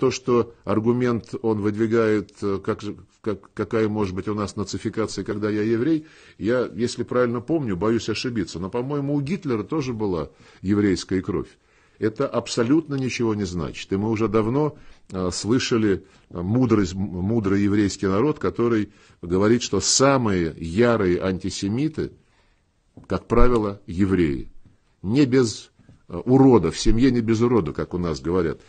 то, что аргумент он выдвигает, э, как, как, какая может быть у нас нацификация, когда я еврей, я, если правильно помню, боюсь ошибиться, но, по-моему, у Гитлера тоже была еврейская кровь. Это абсолютно ничего не значит. И мы уже давно э, слышали э, мудрость, мудрый еврейский народ, который говорит, что самые ярые антисемиты, как правило, евреи. Не без урода, в семье не без урода, как у нас говорят.